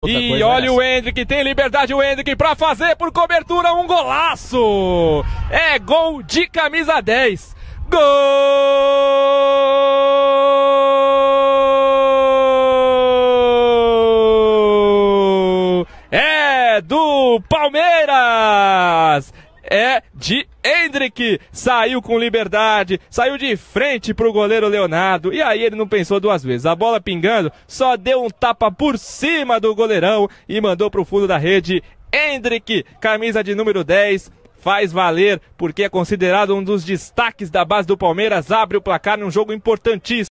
Outra e olha é o Hendrick, tem liberdade o Hendrick para fazer por cobertura um golaço! É gol de camisa 10. Gol! É do Palmeiras! é de Hendrick. Saiu com liberdade, saiu de frente pro goleiro Leonardo. E aí ele não pensou duas vezes. A bola pingando, só deu um tapa por cima do goleirão e mandou pro fundo da rede. Hendrick, camisa de número 10, faz valer, porque é considerado um dos destaques da base do Palmeiras, abre o placar num jogo importantíssimo.